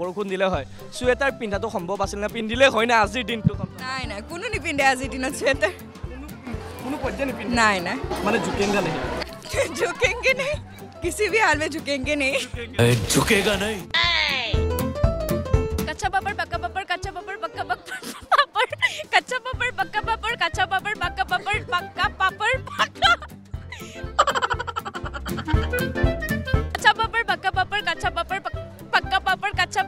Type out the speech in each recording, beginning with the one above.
বৰষুণ দিলে হয় চুৱেটাৰ পিন্ধাটো সম্ভৱ আছিল নে পিন্ধিলে হয় নে আজিৰ দিনটো নাই নাই কোনো নিপিন্ধে আজিৰ দিনত झुकेंगे नहीं। झुकेगा नहीं। कच्चा पापड़ पक्का पापड़ कच्चा पापड़ पक्का पापड़ कच्चा पापड़ पक्का पापड़ पक्का पापड़ कच्चा पापड़ पक्का पापड़ कच्चा पापड़ पक्का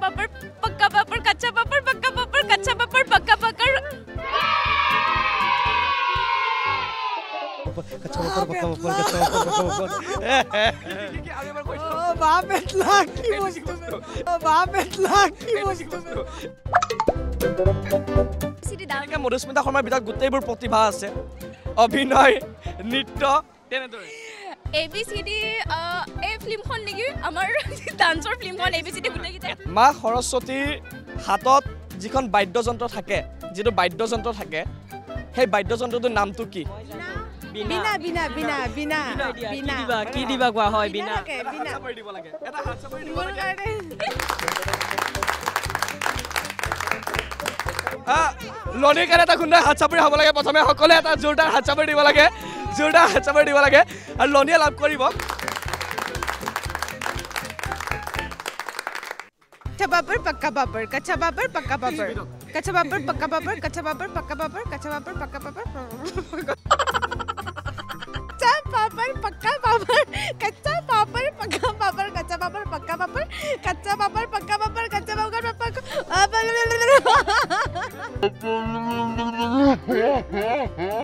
पापड़ पक्का पापड़ कच्चा पापड़ पक्का पापड़ कच्चा पापड़ पक्का पकड़ कच्चा पापड़ पक्का पापड़ कच्चा पापड़ पक्का पापड़ बाप इतना की वस्तु बाप इतना की वस्तु মধুস্মিতা শৰ্মাৰ ভিতৰত গোটেইবোৰ প্ৰতিভা আছে অভিনয় নৃত্য তেনেদৰে Uh, মা সৰস্বতীৰ হাতত যিখন বাদ্যযন্ত্ৰ থাকে যিটো বাদ্যযন্ত্ৰ থাকে সেই বাদ্যযন্ত্ৰটোৰ নামটো কি লনিৰ কাৰণে এটা সুন্দৰ হাত চাপৰি হ'ব লাগে প্ৰথমে সকলোৱে এটা জোৰদাৰ হাত চাপৰি দিব লাগে জোৰদাৰ হাতচাপৰ দিব লাগে আৰু লনিয়ে লাভ কৰিব कच्चा पापड़ पक्का पापड़ कच्चा पापड़ पक्का पापड़ कच्चा पापड़ पक्का पापड़ कच्चा पापड़ पक्का पापड़ कच्चा पापड़ पक्का पापड़ कच्चा पापड़ पक्का पापड़ कच्चा पापड़ पक्का पापड़ कच्चा पापड़ पक्का पापड़ कच्चा पापड़ पक्का पापड़ कच्चा पापड़ पक्का पापड़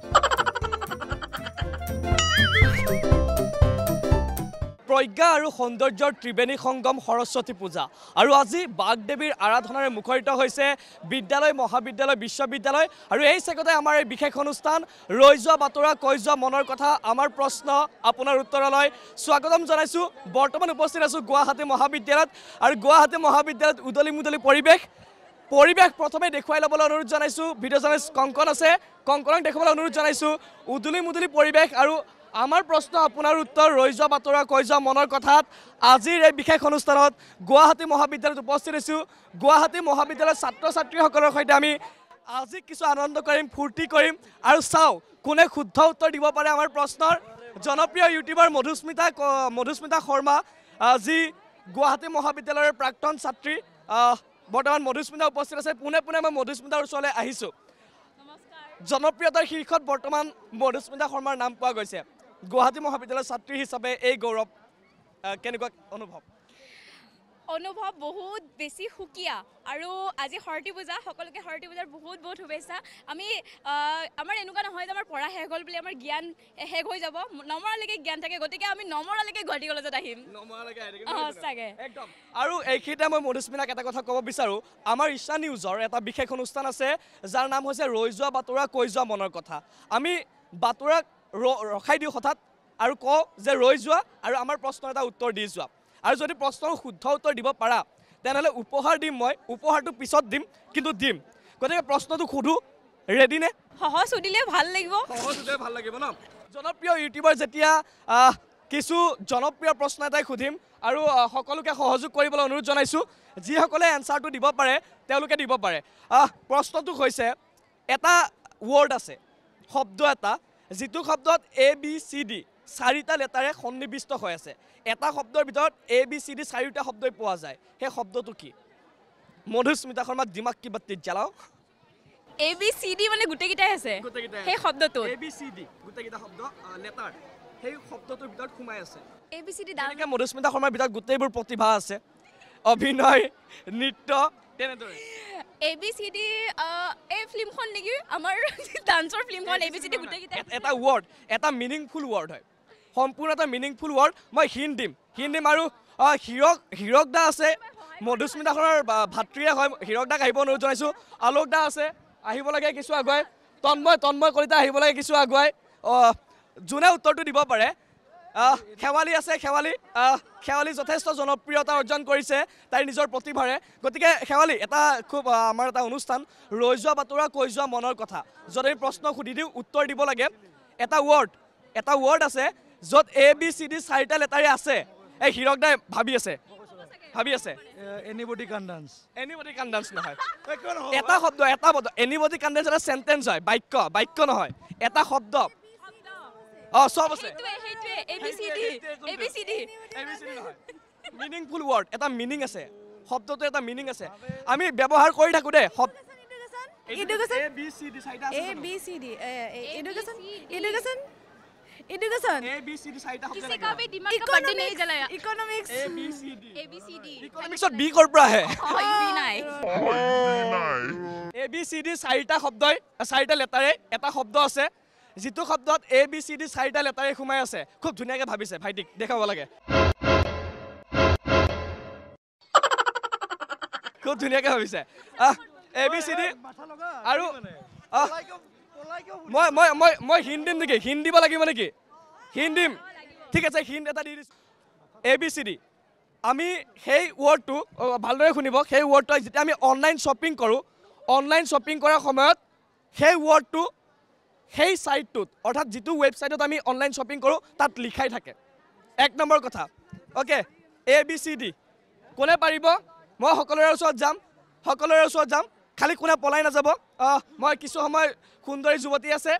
প্ৰজ্ঞা আৰু সৌন্দৰ্যৰ ত্ৰিবেণী সংগম সৰস্বতী পূজা আৰু আজি বাগদেৱীৰ আৰাধনাৰে মুখৰিত হৈছে বিদ্যালয় মহাবিদ্যালয় বিশ্ববিদ্যালয় আৰু এই চেগতে আমাৰ এই বিশেষ অনুষ্ঠান ৰৈ যোৱা বাতৰা কৈ যোৱা মনৰ কথা আমাৰ প্ৰশ্ন আপোনাৰ উত্তৰলৈ স্বাগতম জনাইছোঁ বৰ্তমান উপস্থিত আছোঁ গুৱাহাটী মহাবিদ্যালয়ত আৰু গুৱাহাটী মহাবিদ্যালয়ত উদলি মুদলি পৰিৱেশ পৰিৱেশ প্ৰথমে দেখুৱাই ল'বলৈ অনুৰোধ জনাইছোঁ ভিডিঅ' জনাইছোঁ কংকন আছে কংকনক দেখুৱাবলৈ অনুৰোধ জনাইছোঁ উদুলি মুদুলি পৰিৱেশ আৰু আমাৰ প্ৰশ্ন আপোনাৰ উত্তৰ ৰৈ যোৱা বাতৰা কৈ যোৱা মনৰ কথাত আজিৰ এই বিশেষ অনুষ্ঠানত গুৱাহাটী মহাবিদ্যালয়ত উপস্থিত হৈছোঁ গুৱাহাটী মহাবিদ্যালয়ৰ ছাত্ৰ ছাত্ৰীসকলৰ সৈতে আমি আজি কিছু আনন্দ কৰিম ফূৰ্তি কৰিম আৰু চাওঁ কোনে শুদ্ধ উত্তৰ দিব পাৰে আমাৰ প্ৰশ্নৰ জনপ্ৰিয় ইউটিউবাৰ মধুস্মিতা মধুস্মিতা শৰ্মা যি গুৱাহাটী মহাবিদ্যালয়ৰ প্ৰাক্তন ছাত্ৰী বৰ্তমান মধুস্মিতা উপস্থিত আছে পোনে পোনে মই মধুস্মিতাৰ ওচৰলৈ আহিছোঁ জনপ্ৰিয়তাৰ শীৰ্ষত বৰ্তমান মধুস্মিতা শৰ্মাৰ নাম পোৱা গৈছে গুৱাহাটী মহাবিদ্যালয়ৰ ছাত্ৰী হিচাপে এই গৌৰৱ কেনেকুৱা অনুভৱ অনুভৱ বহুত বেছি সুকীয়া আৰু আজি সৰতি পূজা সকলোকে সৰতি পূজাৰ বহুত বহুত শুভেচ্ছা আমি আমাৰ এনেকুৱা নহয় যে আমাৰ পঢ়া শেষ হ'ল বুলি আমাৰ জ্ঞান শেষ হৈ যাব নমৰালৈকে জ্ঞান থাকে গতিকে আমি নমৰালৈকে গুৱাহাটী কলেজত আহিম সঁচাকৈ একদম আৰু এইখিনিতে মই মধুস্মিনাক এটা কথা ক'ব বিচাৰোঁ আমাৰ ঈশা নিউজৰ এটা বিশেষ অনুষ্ঠান আছে যাৰ নাম হৈছে ৰৈ যোৱা বাতৰা কৈ যোৱা মনৰ কথা আমি বাতৰাক ৰখাই দিওঁ হঠাৎ আৰু কওঁ যে ৰৈ যোৱা আৰু আমাৰ প্ৰশ্ন এটা উত্তৰ দি যোৱা আৰু যদি প্ৰশ্নৰ শুদ্ধ উত্তৰ দিব পাৰা তেনেহ'লে উপহাৰ দিম মই উপহাৰটো পিছত দিম কিন্তু দিম গতিকে প্ৰশ্নটো সোধোঁ ৰেডিনে সহজ সুধিলে ভাল লাগিব সহজ সুধিলে ভাল লাগিব ন জনপ্ৰিয় ইউটিউবাৰ যেতিয়া কিছু জনপ্ৰিয় প্ৰশ্ন এটাই সুধিম আৰু সকলোকে সহযোগ কৰিবলৈ অনুৰোধ জনাইছোঁ যিসকলে এনচাৰটো দিব পাৰে তেওঁলোকে দিব পাৰে প্ৰশ্নটো হৈছে এটা ৱৰ্ড আছে শব্দ এটা যিটো শব্দত এ বি চি ডি চাৰিটা লেটাৰে সন্নিৱিষ্ট হৈ আছে এটা শব্দৰ ভিতৰত এ বি চি ডি চাৰিটা শব্দই পোৱা যায় সেই শব্দটো কি মধুস্মিতা শৰ্মা ডিমাক কিবা তেতিয়ালাও এ বি চি ডি মানে গোটেইকেইটাই আছে সেই শব্দটো এ বি চি ডি গোটেইকেইটা শব্দ লেটাৰ সেই শব্দটোৰ ভিতৰত সোমাই আছে এ বি চি ডি ডাঙৰকৈ মধুস্মিতা শৰ্মাৰ ভিতৰত গোটেইবোৰ প্ৰতিভা আছে অভিনয় নৃত্য তেনেদৰে এ বি চি ডি এই ফিল্মখন নেকি আমাৰ ডান্সৰ ফিল্মখন এ বি চি ডি গোটেইকেইটা এটা ৱৰ্ড এটা মিনিংফুল ৱৰ্ড হয় সম্পূৰ্ণ এটা মিনিংফুল ৱৰ্ড মই হিণ্ট দিম হিণ্ট দিম আৰু হীৰক হীৰক দা আছে মধুস্মিতাখনৰ ভাতৃয়ে হয় হীৰক দাক আহিব অনুৰোধ জনাইছোঁ আলোক দা আছে আহিব লাগে কিছু আগুৱাই তন্ময় তন্ময় কলিতা আহিব লাগে কিছু আগুৱাই যোনে উত্তৰটো দিব পাৰে খেৱালি আছে খেৱালি খেৱালি যথেষ্ট জনপ্ৰিয়তা অৰ্জন কৰিছে তাইৰ নিজৰ প্ৰতিভাৰে গতিকে শেৱালি এটা খুব আমাৰ এটা অনুষ্ঠান ৰৈ যোৱা বাতৰা কৈ যোৱা মনৰ কথা য'ত আমি প্ৰশ্ন সুধি দিওঁ উত্তৰ দিব লাগে এটা ৱৰ্ড এটা ৱৰ্ড আছে য'ত এ বি চি ডি চাৰিটা লেটাৰে আছে এই হীৰক দাই ভাবি আছে ভাবি আছে এনিবডি কাণ্ডেন্স এনিবডি কাণ্ডেন্স নহয় এটা শব্দ এটা শব্দ এনিবডি কাণ্ডেন্স এটা চেণ্টেঞ্চ হয় বাক্য বাক্য নহয় এটা শব্দ অ সব আছে হেইটো হেইটো A B C D A B C D A B C D নহয় মিনিংফুল ওয়ার্ড এটা মিনিং আছে শব্দটো এটা মিনিং আছে আমি ব্যৱহাৰ কৰি থাকো দে শব্দ education A B C D সাইটা আছে A B C D education education education A B C D সাইটা হবে কিসে কবে দিমাগ কাটি নেই জালায় economics A B C D A B C D ইকোনমিক্সত বি কৰ পৰা হে হয় বি নাই হয় বি নাই এ বি সি ডি সাইটা শব্দই সাইটা লেটারে এটা শব্দ আছে যিটো শব্দত এ বি চি ডি চাৰিটা লেটাৰে সোমাই আছে খুব ধুনীয়াকৈ ভাবিছে ভাইটিক দেখাব লাগে খুব ধুনীয়াকৈ ভাবিছে এ বি চি ডি আৰু মই মই মই মই হিন্দিম নেকি হিন্দিব লাগিব নেকি হিন্দিম ঠিক আছে হিন্দ এটা দি দিছোঁ এ বি চি ডি আমি সেই ৱৰ্ডটো ভালদৰে শুনিব সেই ৱৰ্ডটো যেতিয়া আমি অনলাইন শ্বপিং কৰোঁ অনলাইন শ্বপিং কৰাৰ সময়ত সেই ৱৰ্ডটো সেই ছাইটটোত অৰ্থাৎ যিটো ৱেবছাইটত আমি অনলাইন শ্বপিং কৰোঁ তাত লিখাই থাকে এক নম্বৰ কথা okay A B C D কোনে পাৰিব মই সকলোৰে ওচৰত যাম সকলোৰে ওচৰত যাম খালী কোনে পলাই নাযাব মই কিছু সময় সুন্দৰী যুৱতী আছে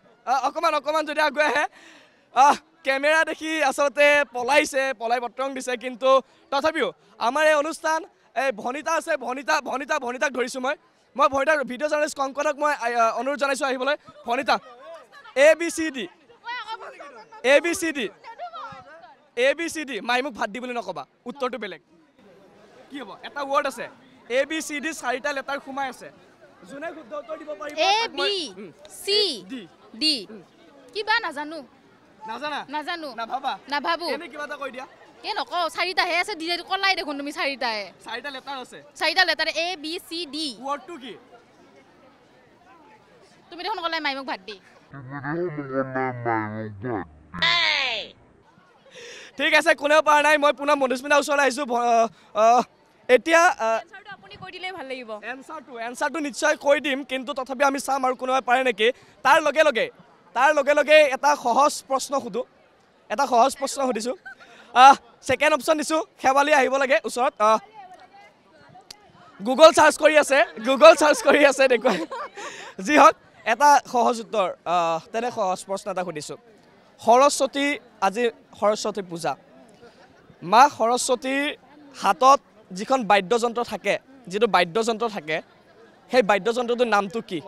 অকণমান অকণমান যদি আগুৱাই আহে কেমেৰা দেখি আচলতে পলাইছে পলাই বতৰং দিছে কিন্তু তথাপিও আমাৰ এই অনুষ্ঠান এই ভনিতা আছে ভনিতা ভনিতা ভনিতাক ধৰিছোঁ মই মই ভনিতাৰ ভিডিঅ' জাৰ্ণালিষ্ট কংকনক মই অনুৰোধ জনাইছোঁ আহিবলৈ ভনিতা এবিচিডি এবিচিডি এবিচিডি মাই মোক ভাত দি বুলি নকবা উত্তৰটো বেলেগ কি হ'ব এটা ৱৰ্ড আছে এ বি চি ডি চাৰিটা লেটাৰ সোমাই আছে যোনে শুদ্ধ উত্তৰ দিব পাৰিব ডি কিবা নাজানো মাই মোক ভাত দি ঠিক আছে কোনেও পৰা নাই মই পুনৰ মধুস্মিতাৰ ওচৰলৈ আহিছোঁ এতিয়া এনচাৰটো নিশ্চয় কৈ দিম কিন্তু তথাপি আমি চাম আৰু কোনোবাই পাৰে নেকি তাৰ লগে লগে তাৰ লগে লগে এটা সহজ প্ৰশ্ন সোধোঁ এটা সহজ প্ৰশ্ন সুধিছোঁ ছেকেণ্ড অপশ্যন দিছোঁ শেৱালি আহিব লাগে ওচৰত গুগল চাৰ্চ কৰি আছে গুগল চাৰ্চ কৰি আছে দেখুৱাই যি হওক এটা সহজ উত্তৰ তেনে সহজ প্ৰশ্ন এটা সুধিছোঁ সৰস্বতী আজি সৰস্বতী পূজা মা সৰস্বতীৰ হাতত যিখন বাদ্যযন্ত্ৰ থাকে যিটো বাদ্যযন্ত্ৰ থাকে সেই বাদ্যযন্ত্ৰটোৰ নামটো কি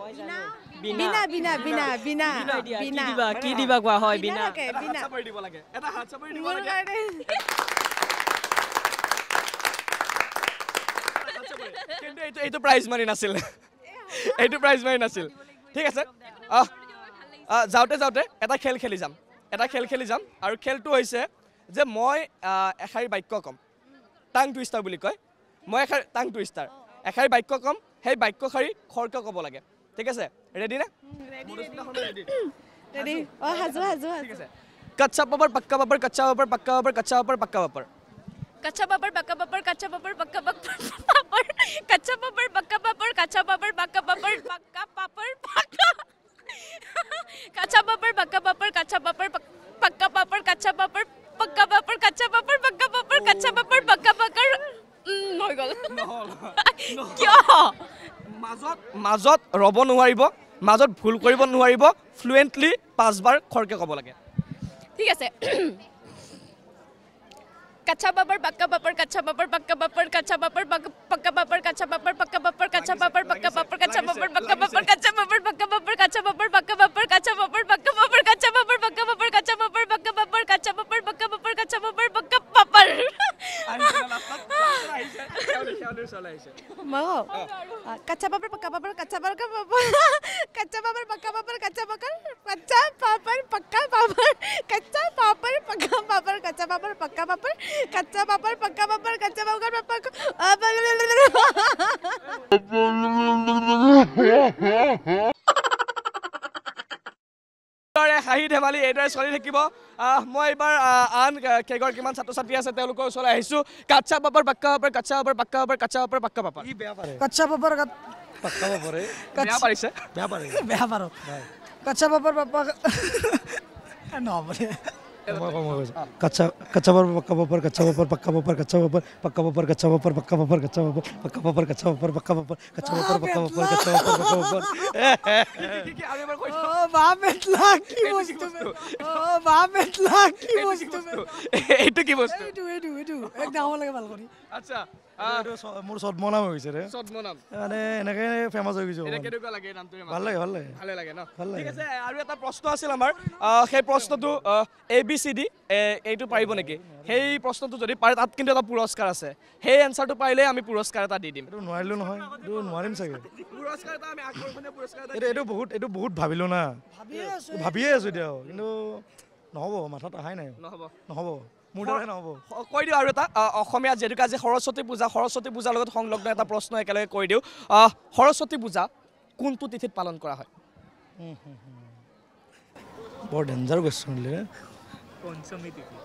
এইটো প্ৰাইজ মাৰি নাছিল এইটো প্ৰাইজ মাৰি নাছিল ঠিক আছে অঁ যাওঁতে যাওঁতে এটা খেল খেলি যাম এটা খেল খেলি যাম আৰু খেলটো হৈছে যে মই এশাৰী বাক্য ক'ম টাং টুইষ্টাৰ বুলি কয় মই এশাৰী টাং টুইষ্টাৰ এশাৰী বাক্য ক'ম সেই বাক্যশাৰী খৰকৈ ক'ব লাগে ঠিক আছে ৰেডি নে কচ্চা পাপৰ পাক্কা পাপৰ কচ্চা পাপৰ পাক্কা পাপৰ কচ্চা পাপৰ পাক্কা পাপৰ কাচা পাপড় পাকা পাপড় কাচা পাপড় পাকা পাপড় কাচা পাপড় পাকা পাপড় কাচা পাপড় পাকা পাপড় পাকা পাপড় পাকা কাচা পাপড় পাকা পাপড় কাচা পাপড় পাকা পাপড় কাচা পাপড় পাকা পাপড় কাচা পাপড় পাকা পাপড় কাচা পাপড় পাকা পাপড় হৈ গ'ল কিয় মাজত মাজত ৰ'ব নোৱাৰিব মাজত ভুল কৰিব নোৱাৰিব ফ্লুৱেণ্টলি পাঁচবাৰ খৰকৈ ক'ব লাগে ঠিক আছে কাঁচা বাবার পাক্কা পাপড় কাঁচা বাবার পাক্কা বাপড় কাঁচা বাবার পাক্কা বাবার কাঁচা বাবার পাক্কা বাবার কাঁচা বাবার পাক্কা পাপড় কাঁচা বাবার পাক্কা বাবার কাঁচা বাবার পাক্কা বাবার কাঁচা বাবার পাক্কা বাবার কাঁচা বাবার পাক্কা বাবার কাঁচা বাবার পাক্কা বাবার কাঁচা বাবার পাক্কা বাবার কাঁচা বাবার পাক্কা বাবার কাঁচা বাবার পাক্কা বাবার मगो कच्चा पापड़ पक्का पापड़ कच्चा पापड़ कच्चा पापड़ पक्का पापड़ कच्चा पकड़ कच्चा पापड़ पक्का पापड़ कच्चा पापड़ पक्का पापड़ कच्चा पापड़ पक्का पापड़ कच्चा पापड़ पक्का पापड़ कच्चा पापड़ पक्का হাঁহিৰ হাঁহি ধেমালি এইদৰে চলি থাকিব মই এইবাৰ আন কেইগৰ কিমান ছাত্ৰ ছাত্ৰী আছে তেওঁলোকৰ ওচৰলৈ আহিছোঁ কাচ্চা পাপৰ পাক্কা পাপৰ কাচ্চা পাপৰ পাক্কা পাপৰ কাচ্চা পাপৰ পাক্কা পাপা কাচ্চা পাপৰ পাক্কা পাপৰে বেয়া পাৰিছে বেয়া পাৰিছে বেয়া পাৰ কাচ্চা পাপৰ পাপা নহ'ব এইটো কি বস্তু ভাল কৰি আচ্ছা মোৰ চদ্ম নাম হৈ গৈছে মানে এনেকে ফেমাছ হৈ গৈছো ভাল লাগে ভাল লাগে ভালে লাগে ন ভাল লাগে আৰু এটা প্ৰশ্ন আছিল আমাৰ সেই প্ৰশ্নটো এ বি চি ডি এইটো পাৰিব নেকি সেই প্ৰশ্নটো যদি পাৰে তাত কিন্তু এটা পুৰস্কাৰ আছে সেই এনচাৰটো পাৰিলে আমি পুৰস্কাৰ এটা দি দিম এইটো নোৱাৰিলো নহয় এইটো নোৱাৰিম চাগে এইটো বহুত এইটো বহুত ভাবিলো না ভাবিয়ে আছো এতিয়াও কিন্তু নহ'ব মাথাত অহাই নাই নহ'ব নহ'ব মোৰ দৰে নহ'ব কৈ দিওঁ আৰু এটা অসমীয়া যিহেতুকে আজি সৰস্বতী পূজা সৰস্বতী পূজাৰ লগত সংলগ্ন এটা প্ৰশ্ন একেলগে কৈ দিওঁ সৰস্বতী পূজা কোনটো তিথিত পালন কৰা হয় বৰ ডেঞ্জাৰ কৈছোঁ পঞ্চমী তিথি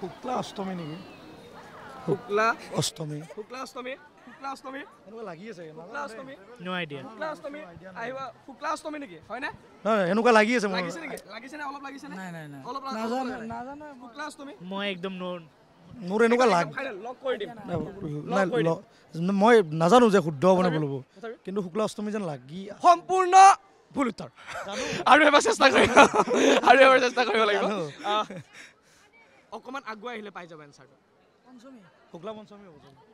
শুক্লা অষ্টমী নেকি শুক্লা অষ্টমী শুক্লা অষ্টমী ফুকলাছ তুমি এনেকুৱা লাগি আছে ফুকলাছ তুমি নো আইডিয়া ফুকলাছ তুমি আহিবা ফুকলাছ তুমি নেকি হয়নে নহয় এনেকুৱা লাগি আছে লাগিছে নেকি লাগিছেনে অলপ লাগিছেনে নাই নাই নাই অলপ নাজানো নাজানো ফুকলাছ তুমি মই একদম নো মোৰ এনেকুৱা লাগ লক কৰি দিম নাই মই নাজানো যে শুদ্ধ হ'বনে বুলিব কিন্তু শুক্লাছ তুমি যেন লাগি সম্পূৰ্ণ ভুল উত্তৰ আৰু এবাৰ চেষ্টা কৰিব আৰু এবাৰ চেষ্টা কৰিব লাগিব অকণমান আগুৱাই আহিলে পাই যাব এনচাৰটো পঞ্চমী শুক্লা পঞ্চমী হ'ব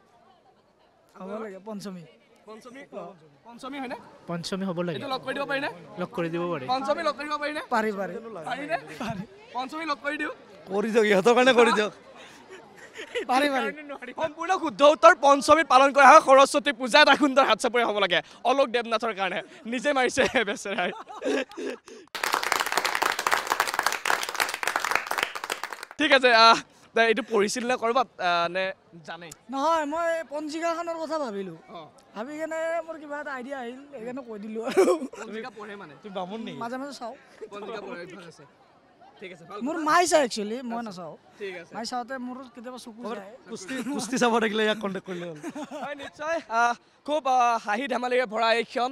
খাব লাগে পঞ্চমী পঞ্চমী হয়নে পঞ্চমী হ'ব লাগে লগ কৰি দিব পাৰি পঞ্চমী লগ কৰিব পাৰিনে পাৰি পাৰি পঞ্চমী লগ কৰি দিওঁ কৰি দিয়ক ইহঁতৰ কাৰণে কৰি দিয়ক সম্পূৰ্ণ শুদ্ধ উত্তৰ পঞ্চমীত পালন কৰা হয় সৰস্বতী পূজাত আখুন্দৰ হাত চাপৰি হ'ব লাগে অলোক দেৱনাথৰ কাৰণে নিজে মাৰিছে বেচেৰাই ঠিক আছে এইটো পঢ়িছিল নে ক'ৰবাত নে জানে নহয় মই পঞ্জিকাখনৰ হাঁহি ধেমালিৰে ভৰা এইখন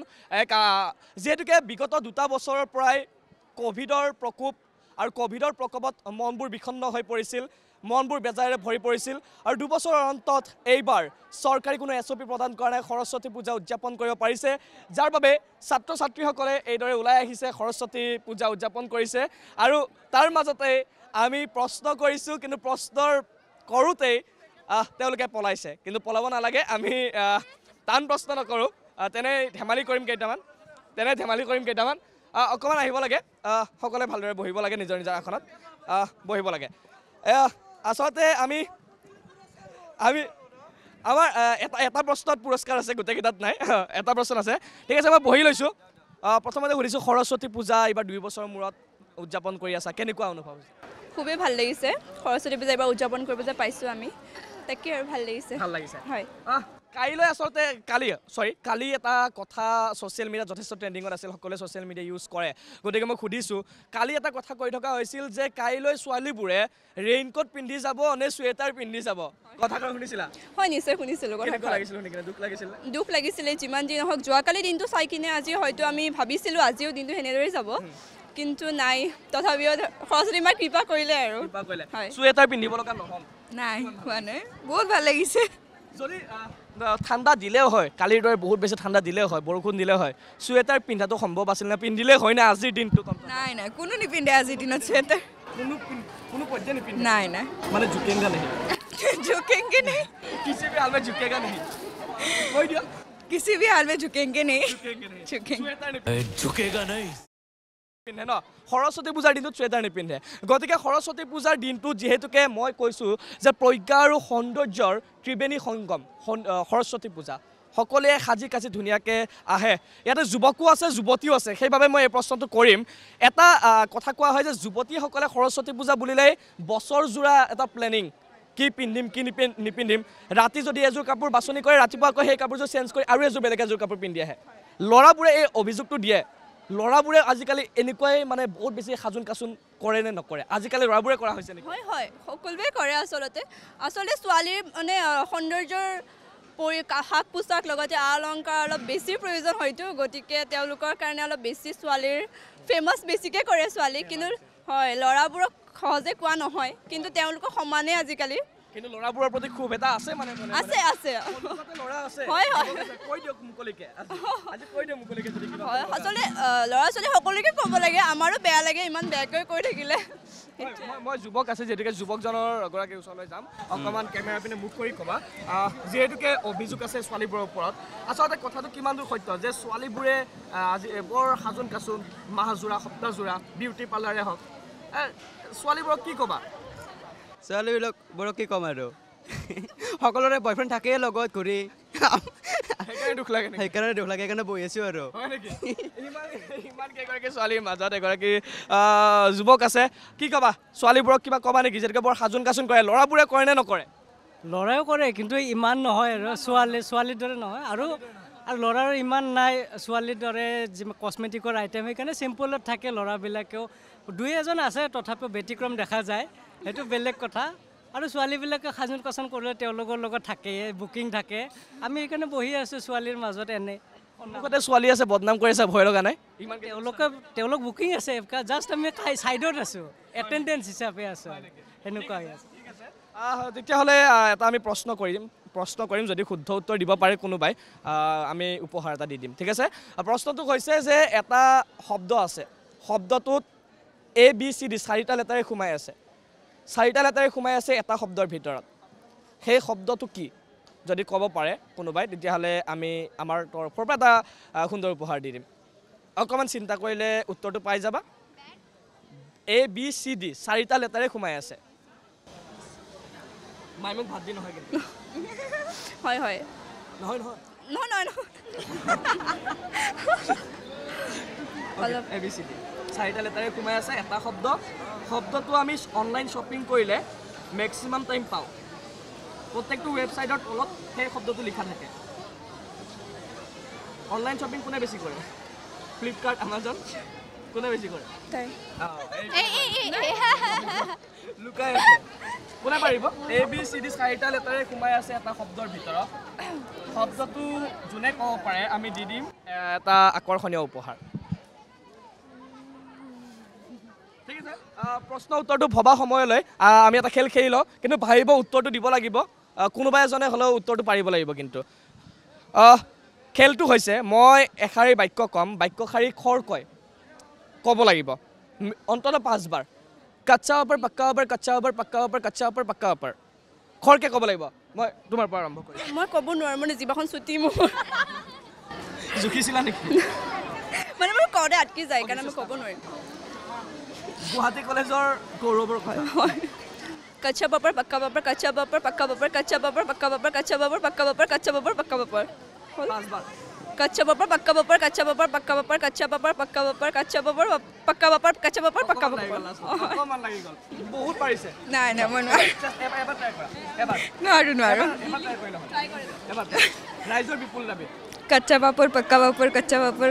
যিহেতুকে বিগত দুটা বছৰৰ পৰাই ক'ভিডৰ প্ৰকোপ আৰু ক'ভিডৰ প্ৰকোপত মনবোৰ বিষণ্ণ হৈ পৰিছিল মনবোৰ বেজাৰে ভৰি পৰিছিল আৰু দুবছৰৰ অন্তত এইবাৰ চৰকাৰী কোনো এছ অ' পি প্ৰদান কৰা নাই সৰস্বতী পূজা উদযাপন কৰিব পাৰিছে যাৰ বাবে ছাত্ৰ ছাত্ৰীসকলে এইদৰে ওলাই আহিছে সৰস্বতী পূজা উদযাপন কৰিছে আৰু তাৰ মাজতে আমি প্ৰশ্ন কৰিছোঁ কিন্তু প্ৰশ্নৰ কৰোঁতেই তেওঁলোকে পলাইছে কিন্তু পলাব নালাগে আমি টান প্ৰশ্ন নকৰোঁ তেনে ধেমালি কৰিম কেইটামান তেনে ধেমালি কৰিম কেইটামান অকণমান আহিব লাগে সকলোৱে ভালদৰে বহিব লাগে নিজৰ নিজৰ আসনত বহিব লাগে আচলতে আমি আমি আমাৰ এটা এটা প্ৰশ্নত পুৰস্কাৰ আছে গোটেইকেইটাত নাই এটা প্ৰশ্ন আছে ঠিক আছে মই বহি লৈছোঁ প্ৰথমতে সুধিছোঁ সৰস্বতী পূজা এইবাৰ দুই বছৰৰ মূৰত উদযাপন কৰি আছা কেনেকুৱা অনুভৱ খুবেই ভাল লাগিছে সৰস্বতী পূজা এইবাৰ উদযাপন কৰিব যে পাইছোঁ আমি তাকে আৰু ভাল লাগিছে ভাল লাগিছে হয় কাইলৈ আচলতে কালি চৰি কালি এটা কথা ছ'চিয়েল মিডিয়াত যথেষ্ট ট্ৰেণ্ডিঙত আছিল সকলোৱে ছ'চিয়েল মিডিয়া ইউজ কৰে গতিকে মই সুধিছোঁ কালি এটা কথা কৈ থকা হৈছিল যে কাইলৈ ছোৱালীবোৰে ৰেইনকোট পিন্ধি যাব নে চুৱেটাৰ পিন্ধি যাব দিনটো চাই কিনে আজি হয়তো আমি ভাবিছিলোঁ আজিও দিনটো সেনেদৰে যাব কিন্তু নাই তথাপিও সৰস্বতী মাক কৃপা কৰিলে আৰু ঠাণ্ডা দিলেও হয় কালিৰ দৰে বহুত বেছি ঠাণ্ডা দিলেও হয় বৰষুণ দিলেও হয় চুৱেটাৰ পিন্ধাটো সম্ভৱ আছিল নে পিন্ধিলে হয় নে আজিৰ দিনটো নাই নাই কোনো নিপিন্ধে আজিৰ দিনত চুৱেটাৰ নাই নাই মানে পিন্ধে ন সৰস্বতী পূজাৰ দিনটোত চুৱেটাৰ নিপিন্ধে গতিকে সৰস্বতী পূজাৰ দিনটো যিহেতুকে মই কৈছোঁ যে প্ৰজ্ঞা আৰু সৌন্দৰ্যৰ ত্ৰিবেণী সংগম সৰস্বতী পূজা সকলোৱে সাজি কাজি ধুনীয়াকৈ আহে ইয়াতে যুৱকো আছে যুৱতীও আছে সেইবাবে মই এই প্ৰশ্নটো কৰিম এটা কথা কোৱা হয় যে যুৱতীসকলে সৰস্বতী পূজা বুলিলেই বছৰজোৰা এটা প্লেনিং কি পিন্ধিম কি নিপি নিপিন্ধিম ৰাতি যদি এযোৰ কাপোৰ বাছনি কৰে ৰাতিপুৱা আকৌ সেই কাপোৰযোৰ চেঞ্জ কৰি আৰু এযোৰ বেলেগ এযোৰ কাপোৰ পিন্ধি আহে ল'ৰাবোৰে এই অভিযোগটো দিয়ে লৰাবোৰে আজিকালি এনেকুৱাই মানে বহুত বেছি সাজোন কাচোন কৰে নে নকৰে আজিকালি ল'ৰাবোৰে কৰা হৈছে নেকি হয় হয় সকলোৱে কৰে আচলতে আচলতে ছোৱালীৰ মানে সৌন্দৰ্যৰ পৰি সাজ পোছাক লগতে আ অলংকাৰ অলপ বেছি প্ৰয়োজন হয়তো গতিকে তেওঁলোকৰ কাৰণে অলপ বেছি ছোৱালীৰ ফেমাছ বেছিকৈ কৰে ছোৱালী কিন্তু হয় ল'ৰাবোৰক সহজে কোৱা নহয় কিন্তু তেওঁলোকৰ সমানেই আজিকালি কিন্তু লৰাবোৰৰ প্ৰতি খুব এটা আছে মানে আছে আছে আচলতে ল'ৰা ছোৱালী সকলোকে ক'ব লাগে আমাৰো বেয়া লাগে ইমান বেয়াকৈ কৈ থাকিলে মই যুৱক আছে যিহেতুকে যুৱকজনৰ এগৰাকী ওচৰলৈ যাম অকণমান কেমেৰা পিনে মুখ কৰি ক'বা যিহেতুকে অভিযোগ আছে ছোৱালীবোৰৰ ওপৰত আচলতে কথাটো কিমান দূৰ সত্য যে ছোৱালীবোৰে আজি বৰ সাজোন কাচোন মাহযোৰা সপ্তাহযোৰা বিউটি পাৰ্লাৰে হওক ছোৱালীবোৰক কি ক'বা ছোৱালীবিলাক ছোৱালীবিলাকবোৰক কি ক'ম আৰু সকলোৰে বয়ফ্ৰেণ্ড থাকেই লগত ঘূৰি সেইকাৰণে দুখ লাগে সেইকাৰণে বহি আছোঁ আৰু ছোৱালীৰ মাজত এগৰাকী যুৱক আছে কি ক'বা ছোৱালীবোৰক কিবা ক'বা নেকি যেনেকৈ বৰ সাজোন কাচোন কৰে ল'ৰাবোৰে কৰে নে নকৰে ল'ৰায়ো কৰে কিন্তু ইমান নহয় আৰু ছোৱালী ছোৱালীৰ দৰে নহয় আৰু আৰু ল'ৰাৰ ইমান নাই ছোৱালীৰ দৰে যি কচমেটিকৰ আইটেম সেইকাৰণে চিম্পলত থাকে ল'ৰাবিলাকেও দুই এজন আছে তথাপিও ব্যতিক্ৰম দেখা যায় সেইটো বেলেগ কথা আৰু ছোৱালীবিলাকে সাজোন কাচন কৰিলে তেওঁলোকৰ লগত থাকে বুকিং থাকে আমি সেইকাৰণে বহি আছোঁ ছোৱালীৰ মাজত এনে ছোৱালী আছে বদনাম কৰিছে ভয় লগা নাই তেওঁলোকে তেওঁলোক বুকিং আছে জাষ্ট আমি ছাইডত আছোঁ এটেণ্ডেঞ্চ হিচাপে আছোঁ সেনেকুৱাই আছে তেতিয়াহ'লে এটা আমি প্ৰশ্ন কৰিম প্ৰশ্ন কৰিম যদি শুদ্ধ উত্তৰ দিব পাৰে কোনোবাই আমি উপহাৰ এটা দি দিম ঠিক আছে প্ৰশ্নটো হৈছে যে এটা শব্দ আছে শব্দটোত এ বি চি ডি চাৰিটা লেটাৰে সোমাই আছে চাৰিটা লেটাৰে সোমাই আছে এটা শব্দৰ ভিতৰত সেই শব্দটো কি যদি ক'ব পাৰে কোনোবাই তেতিয়াহ'লে আমি আমাৰ তৰফৰ পৰা এটা সুন্দৰ উপহাৰ দি দিম অকণমান চিন্তা কৰিলে উত্তৰটো পাই যাবা এ বি চি ডি চাৰিটা লেটাৰে সোমাই আছে মাইমক ভাত দি নহয় কিন্তু চাৰিটা লেটাৰে সোমাই আছে এটা শব্দ শব্দটো আমি অনলাইন শ্বপিং কৰিলে মেক্সিমাম টাইম পাওঁ প্ৰত্যেকটো ৱেবছাইটৰ তলত সেই শব্দটো লিখা থাকে অনলাইন শ্বপিং কোনে বেছি কৰে ফ্লিপকাৰ্ট আমাজন কোনে বেছি কৰে লুকাই কোনে পাৰিব এ বি চি ডি চাৰিটা লেটাৰে সোমাই আছে এটা শব্দৰ ভিতৰত শব্দটো যোনে ক'ব পাৰে আমি দি দিম এটা আকৰ্ষণীয় উপহাৰ প্ৰশ্ন উত্তৰটো ভবা সময়লৈ আমি এটা খেল খেলি লওঁ কিন্তু ভাবিব উত্তৰটো দিব লাগিব কোনোবা এজনে হ'লেও উত্তৰটো পাৰিব লাগিব কিন্তু খেলটো হৈছে মই এষাৰী বাক্য ক'ম বাক্যশাৰী কয় ক'ব লাগিব অন্ততঃ পাঁচবাৰ কাচ্চা অপাৰ পাক্কা অপাৰ কাচ্চা অপাৰ পাক্কা অপাৰ কাচ্ছা অপাৰ পাক্কা অপাৰ খৰকে ক'ব লাগিব মই তোমাৰ পৰা আৰম্ভ কৰিম মই ক'ব নোৱাৰোঁ মানে যিবাখন চুটি মোৰ জুখিছিলা নেকি মানে মই কওঁতে আটকি যায় কাৰণে মই ক'ব নোৱাৰিম গুৱাহাটী কলেজৰ গৌৰৱৰ কথা কাচ্চা বাপৰ পাক্কা বাপৰ কাচ্চা বাপৰ পাক্কা বাপৰ কাচ্চা বাপৰ পাক্কা বাপৰ কাচ্চা বাপৰ পাক্কা বাপৰ কাচ্চা বাপৰ পাক্কা বাপৰ কাচ্চা বাপৰ পাক্কা বাপৰ কাচ্চা বাপৰ পাক্কা বাপৰ কাচ্চা বাপৰ পাক্কা বাপৰ কাচ্চা বাপৰ পাক্কা বাপৰ কাচ্চা বাপৰ পাক্কা বাপৰ নাই নাই মই নোৱাৰোঁ নোৱাৰোঁ নোৱাৰোঁ কাচ্চা বাপৰ পাক্কা বাপৰ কাচ্চা বাপৰ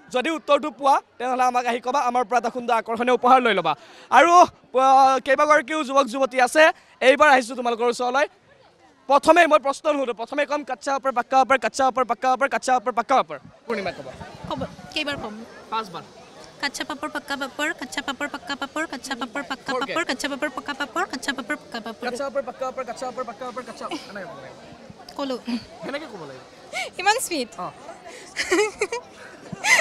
যদি উত্তৰটো পোৱা তেনেহ'লে আমাক আহি ক'বা আমাৰ পৰা এটা সুন্দৰ আকৰ্ষণীয় উপহাৰ লৈ ল'বা আৰু কেইবাগৰাকীও যুৱক যুৱতী আছে এইবাৰ আহিছোঁ তোমালোকৰ ওচৰলৈ প্ৰথমে মই প্ৰশ্ন সোধোঁ প্ৰথমে ক'ম কাচ্চা অপাৰ পাক্কা অপাৰ কাচ্চা অপাৰ পাক্কা অপাৰ কাচ্চা অপাৰ পাক্কা অপাৰ পূৰ্ণিমা ক'বা হ'ব ক'ম পাঁচবাৰ কাচ্চা পাপৰ পাক্কা পাপৰ কাচ্চা পাপৰ পাক্কা পাপৰ কাচ্চা পাপৰ পাক্কা পাপৰ কাচ্চা পাপৰ পাক্কা পাপৰ কাচ্চা পাপৰ পাক্কা পাপৰ কাচ্চা পাপৰ পাক্কা পাপৰ কাচ্চা পাপৰ পাক্কা পাপৰ কাচ্চা পাপৰ কলো কেনেকৈ ক'ব লাগিব ইমান স্মিথ অঁ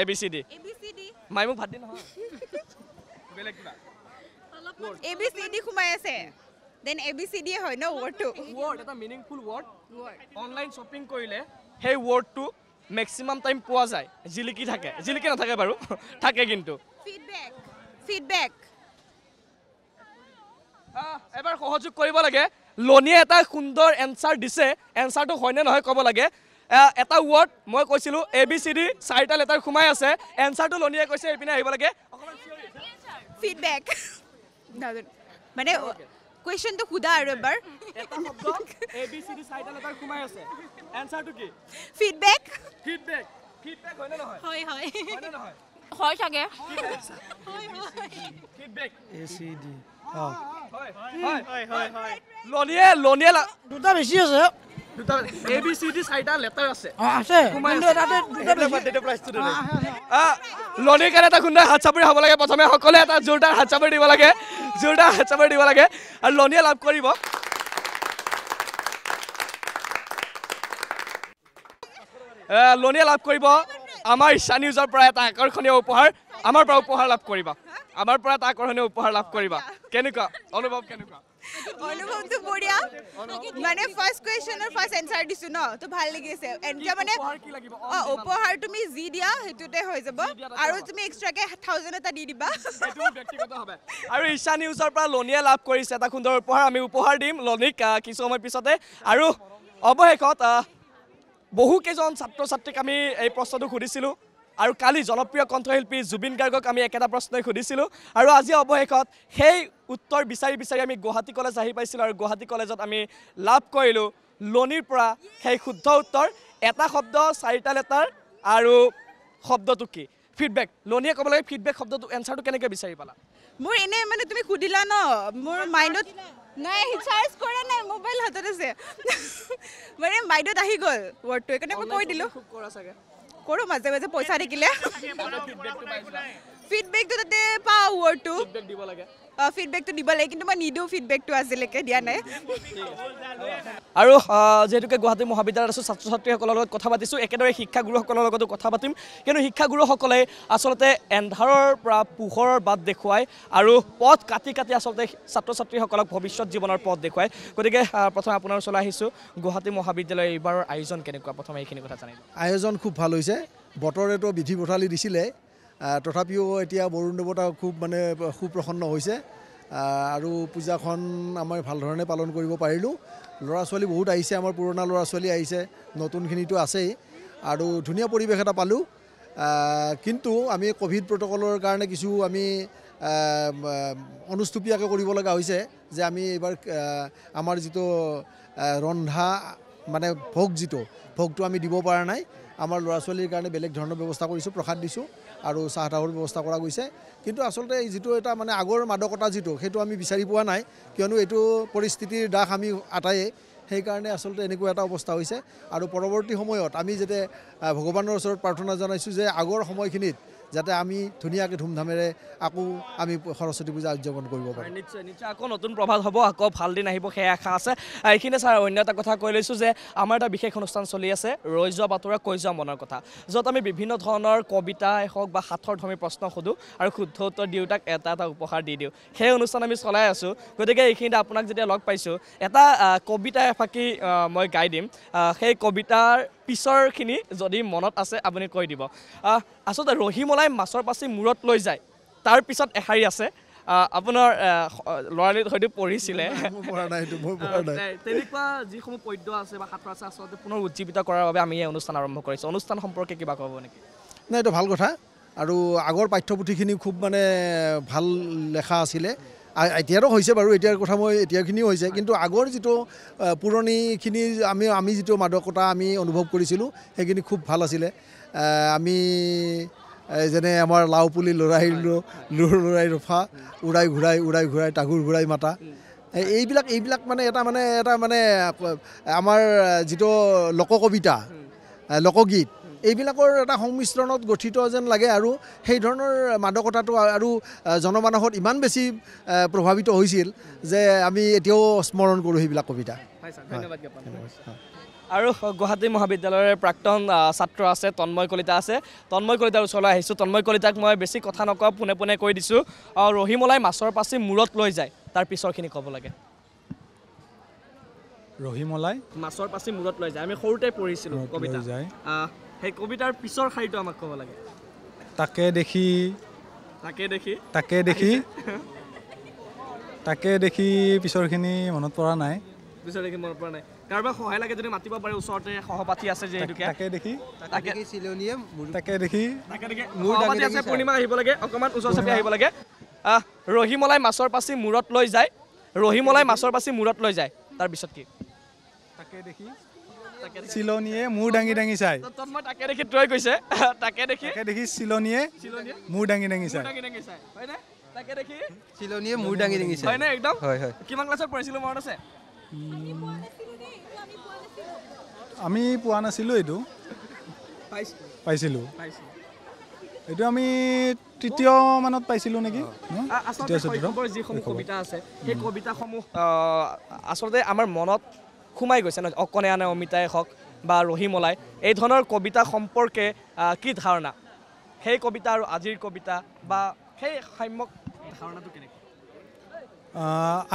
এ বি চি ডি মাই মোক ভাত দি নহয় এটা সুন্দৰ এনচাৰ দিছে এনচাৰটো হয়নে নহয় ক'ব লাগে এটা ওয়ার্ড মই কৈছিল এ বি সি ডি চারিটা লেটার সুমাই আছে এনসার তো লনিয়ে কৈছে এপিনে আহিব লাগে ফিডব্যাক মানে কোয়েশন তো খুদা আর এবার এটা শব্দ এ বি সি ডি চারিটা লেটার সুমাই আছে এনসার তো কি ফিডব্যাক ফিডব্যাক ফিডব্যাক হয় না হয় হয় হয় হয় হয় থাকে ফিডব্যাক এ সি ডি হয় হয় হয় হয় লনিয়ে লনিয়ে দুটা বেশি আছে দুটা এ বি সি ডি চাৰিটা লেটাৰ আছে অ আছে কিন্তু এটাতে দুটা লেটাৰ দিতে প্ৰাইছটো দিলে আ লনি কাৰণে তা খুন্দা হাত চাপৰি হ'ব লাগে প্ৰথমে সকলে এটা জোৰদাৰ হাত চাপৰি দিব লাগে জোৰদাৰ হাত চাপৰি দিব লাগে আৰু লনিয়ে লাভ কৰিব লনিয়ে লাভ কৰিব আমাৰ ইচ্ছা নিউজৰ পৰা এটা আকৰ্ষণীয় উপহাৰ আমাৰ পৰা উপহাৰ লাভ কৰিবা আমাৰ পৰা এটা আকৰ্ষণীয় উপহাৰ লাভ কৰিবা কেনেকুৱা অনুভৱ কেনেকুৱা অনুভৱ টো বঢ়িয়া মানে ফাৰ্ষ্ট কুৱেশ্যন কিছু সময় পিছতে আৰু অৱশেষত বহুকেইজন ছাত্ৰ ছাত্ৰীক আমি এই প্ৰশ্নটো সুধিছিলোঁ আৰু কালি জনপ্ৰিয় কণ্ঠশিল্পী জুবিন গাৰ্গক আমি একেটা প্ৰশ্নই সুধিছিলোঁ আৰু আজি অৱশেষত সেই উত্তৰ বিচাৰি বিচাৰি আমি গুৱাহাটী কলেজ আহি পাইছিলোঁ আৰু গুৱাহাটী কলেজত আমি লাভ কৰিলোঁ লনিৰ পৰা সেই শুদ্ধ উত্তৰ এটা শব্দ চাৰিটা লেটাৰ আৰু শব্দটো কি ফিডবেক লনিয়ে ক'ব লাগে ফিডবেক শব্দটো এনচাৰটো কেনেকৈ বিচাৰি পালা মোৰ এনেই মানে তুমি সুধিলা ন মোৰ মাইণ্ডত নাই চাৰ্জ কৰা নাই মোবাইল হাতত আছে মানে মাইণ্ডত আহি গ'ল ৱৰ্ডটো সেইকাৰণে মই কৈ দিলোঁ কৰো মাজে মাজে পইচা থাকিলে ফিডবেকটো তাতে পাওঁ ৱৰ্ডটো ফিডবেকটো দিব লাগে কিন্তু মই নিদিওঁ ফিডবেকটো আজিলৈকে দিয়া নাই আৰু যিহেতুকে গুৱাহাটী মহাবিদ্যালয়ত আছোঁ ছাত্ৰ ছাত্ৰীসকলৰ লগত কথা পাতিছোঁ একেদৰে শিক্ষাগুৰুসকলৰ লগতো কথা পাতিম কিন্তু শিক্ষাগুৰুসকলে আচলতে এন্ধাৰৰ পৰা পোহৰৰ বাট দেখুৱাই আৰু পথ কাটি কাটি আচলতে ছাত্ৰ ছাত্ৰীসকলক ভৱিষ্যত জীৱনৰ পথ দেখুৱাই গতিকে প্ৰথমে আপোনাৰ ওচৰলৈ আহিছো গুৱাহাটী মহাবিদ্যালয়ৰ এইবাৰৰ আয়োজন কেনেকুৱা প্ৰথমে এইখিনি কথা জানিলোঁ আয়োজন খুব ভাল হৈছে বতৰেতো বিধি পথালি দিছিলে তথাপিও এতিয়া বৰুণ দেৱতা খুব মানে সুপ্ৰসন্ন হৈছে আৰু পূজাখন আমাৰ ভাল ধৰণে পালন কৰিব পাৰিলোঁ ল'ৰা ছোৱালী বহুত আহিছে আমাৰ পুৰণা ল'ৰা ছোৱালী আহিছে নতুনখিনিতো আছেই আৰু ধুনীয়া পৰিৱেশ এটা পালোঁ কিন্তু আমি ক'ভিড প্ৰট'কলৰ কাৰণে কিছু আমি অনুষ্টুপীয়াকৈ কৰিবলগা হৈছে যে আমি এইবাৰ আমাৰ যিটো ৰন্ধা মানে ভোগ যিটো ভোগটো আমি দিব পৰা নাই আমাৰ ল'ৰা ছোৱালীৰ কাৰণে বেলেগ ধৰণৰ ব্যৱস্থা কৰিছোঁ প্ৰসাদ দিছোঁ আৰু চাহ তাহৰ ব্যৱস্থা কৰা গৈছে কিন্তু আচলতে যিটো এটা মানে আগৰ মাদকতা যিটো সেইটো আমি বিচাৰি পোৱা নাই কিয়নো এইটো পৰিস্থিতিৰ দাস আমি আটাইয়েই সেইকাৰণে আচলতে এনেকুৱা এটা অৱস্থা হৈছে আৰু পৰৱৰ্তী সময়ত আমি যাতে ভগৱানৰ ওচৰত প্ৰাৰ্থনা জনাইছোঁ যে আগৰ সময়খিনিত যাতে আমি ধুনীয়াকে ধুমধামেৰে আকৌ আমি সৰস্বতী পূজা উদযাপন কৰিব পাৰোঁ নিশ্চয় নিশ্চয় আকৌ নতুন প্ৰভাৱ হ'ব আকৌ ভাল দিন আহিব সেয়া আশা আছে এইখিনি ছাৰ অন্য এটা কথা কৈ লৈছোঁ যে আমাৰ এটা বিশেষ অনুষ্ঠান চলি আছে ৰৈ যোৱা বাতৰা কৈ যোৱা মনৰ কথা য'ত আমি বিভিন্ন ধৰণৰ কবিতাই হওক বা সাঁথৰ ধৰ্মী প্ৰশ্ন সোধোঁ আৰু শুদ্ধ উত্তৰ দিওঁ তাক এটা এটা উপহাৰ দি দিওঁ সেই অনুষ্ঠান আমি চলাই আছোঁ গতিকে এইখিনিতে আপোনাক যেতিয়া লগ পাইছোঁ এটা কবিতা এফাকি মই গাই দিম সেই কবিতাৰ পিছৰখিনি যদি মনত আছে আপুনি কৈ দিব আচলতে ৰহিমলাই মাছৰ পাচি মূৰত লৈ যায় তাৰ পিছত এশাৰী আছে আপোনাৰ ল'ৰালি হয়তো পঢ়িছিলে তেনেকুৱা যিসমূহ পদ্য আছে বা সাঁতোৰ আছে আচলতে পুনৰ উজ্জীৱিত কৰাৰ বাবে আমি এই অনুষ্ঠান আৰম্ভ কৰিছোঁ অনুষ্ঠান সম্পৰ্কে কিবা ক'ব নেকি নাই এইটো ভাল কথা আৰু আগৰ পাঠ্যপুথিখিনি খুব মানে ভাল লেখা আছিলে এতিয়াতো হৈছে বাৰু এতিয়াৰ কথা মই এতিয়াখিনিও হৈছে কিন্তু আগৰ যিটো পুৰণিখিনি আমি আমি যিটো মাদকতা আমি অনুভৱ কৰিছিলোঁ সেইখিনি খুব ভাল আছিলে আমি যেনে আমাৰ লাও পুলি লৰাই লুৰ লৰাই ৰফা উৰাই ঘূৰাই উৰাই ঘূৰাই তাগুৰ ঘূৰাই মাতা এইবিলাক এইবিলাক মানে এটা মানে এটা মানে আমাৰ যিটো লোককবিতা লোকগীত এইবিলাকৰ এটা সংমিশ্ৰণত গঠিত যেন লাগে আৰু সেই ধৰণৰ মাদকতাটো আৰু জনমানসত ইমান বেছি প্ৰভাৱিত হৈছিল যে আমি এতিয়াও স্মৰণ কৰোঁ সেইবিলাক কবিতা আৰু গুৱাহাটী মহাবিদ্যালয়ৰ প্ৰাক্তন ছাত্ৰ আছে তন্ময় কলিতা আছে তন্ময় কলিতাৰ ওচৰলৈ আহিছোঁ তন্ময় কলিতাক মই বেছি কথা নকওঁ পোনে পোনে কৈ দিছোঁ আৰু ৰহিমলাই মাছৰ পাচি মূৰত লৈ যায় তাৰ পিছৰখিনি ক'ব লাগে ৰহিমলাই মাছৰ পাচি মূৰত লৈ যায় আমি সৰুতে পঢ়িছিলোঁ কবিতা সেই কবিতাৰ পিছৰ শাৰীটো আমাক ক'ব লাগে তাকে দেখি তাকে দেখি তাকে দেখি তাকে দেখি পিছৰখিনি মনত পৰা নাই আহিব লাগে অকণমান ৰহিমলাই মাছৰ পাচি মূৰত লৈ যায় ৰহিমলাই মাছৰ পাচি মূৰত লৈ যায় তাৰপিছত কি তাকে দেখি চিলনীয়ে মূৰ দাঙি দাঙি চাই আমি পোৱা নাছিলো এইটো পাইছিলোঁ এইটো আমি তৃতীয় মানত পাইছিলো নেকি যিসমূহ কবিতা আছে সেই কবিতাসমূহ আচলতে আমাৰ মনত সোমাই গৈছে ন অকণে আনে অমিতাই হওক বা ৰহিমলাই এই ধৰণৰ কবিতা সম্পৰ্কে কি ধাৰণা সেই কবিতা আৰু আজিৰ কবিতা বা সেই সাম্যক ধাৰণাটো কেনেকুৱা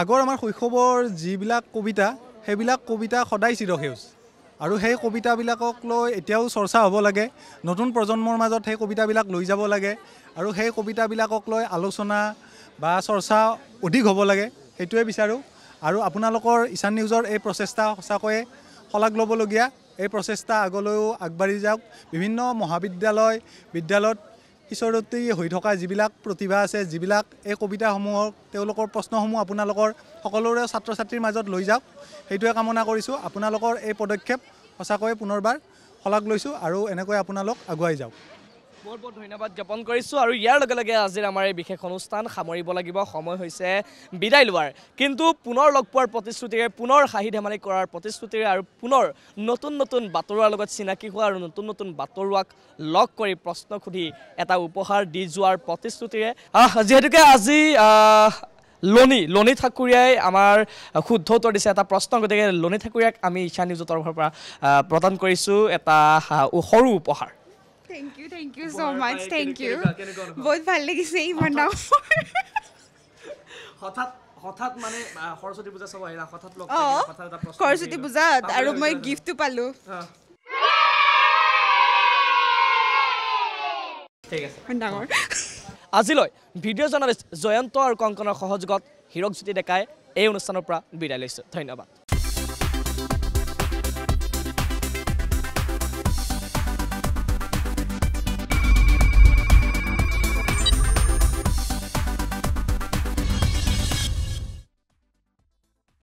আগৰ আমাৰ শৈশৱৰ যিবিলাক কবিতা সেইবিলাক কবিতা সদায় চিৰসেউজ আৰু সেই কবিতাবিলাকক লৈ এতিয়াও চৰ্চা হ'ব লাগে নতুন প্ৰজন্মৰ মাজত সেই কবিতাবিলাক লৈ যাব লাগে আৰু সেই কবিতাবিলাকক লৈ আলোচনা বা চৰ্চা অধিক হ'ব লাগে সেইটোৱে বিচাৰোঁ আৰু আপোনালোকৰ ঈশান নিউজৰ এই প্ৰচেষ্টা সঁচাকৈয়ে শলাগ ল'বলগীয়া এই প্ৰচেষ্টা আগলৈও আগবাঢ়ি যাওক বিভিন্ন মহাবিদ্যালয় বিদ্যালয়ত ঈশ্বৰতি হৈ থকা যিবিলাক প্ৰতিভা আছে যিবিলাক এই কবিতাসমূহক তেওঁলোকৰ প্ৰশ্নসমূহ আপোনালোকৰ সকলোৰে ছাত্ৰ ছাত্ৰীৰ মাজত লৈ যাওক সেইটোৱে কামনা কৰিছোঁ আপোনালোকৰ এই পদক্ষেপ সঁচাকৈয়ে পুনৰবাৰ শলাগ লৈছোঁ আৰু এনেকৈ আপোনালোক আগুৱাই যাওক বহুত বহুত ধন্যবাদ জ্ঞাপন কৰিছোঁ আৰু ইয়াৰ লগে আজিৰ আমাৰ এই বিশেষ অনুষ্ঠান সামৰিব লাগিব সময় হৈছে বিদায় লোৱাৰ কিন্তু পুনৰ লগ পোৱাৰ প্ৰতিশ্ৰুতিৰে পুনৰ হাঁহি ধেমালি কৰাৰ প্ৰতিশ্ৰুতিৰে আৰু পুনৰ নতুন নতুন বাতৰুৱাৰ লগত চিনাকি হোৱা আৰু নতুন নতুন বাতৰুৱাক লগ কৰি প্ৰশ্ন সুধি এটা উপহাৰ দি যোৱাৰ প্ৰতিশ্ৰুতিৰে যিহেতুকে আজি লনি লনি ঠাকুৰীয়াই আমাৰ শুদ্ধ উত্তৰ দিছে এটা প্ৰশ্ন গতিকে লনি ঠাকুৰীয়াক আমি ঈশা নিউজৰ তৰফৰ পৰা প্ৰদান কৰিছোঁ এটা সৰু উপহাৰ thank you thank you so' much thank you বহুত ভাল লাগিছে ইমান ডাঙৰ হঠাৎ আজিলৈ ভিডিঅ' জাৰ্নেলিষ্ট জয়ন্ত আৰু কংকনৰ সহযোগত হিৰকজ্যোতি ডেকাই এই অনুষ্ঠানৰ পৰা বিদায় লৈছোঁ ধন্যবাদ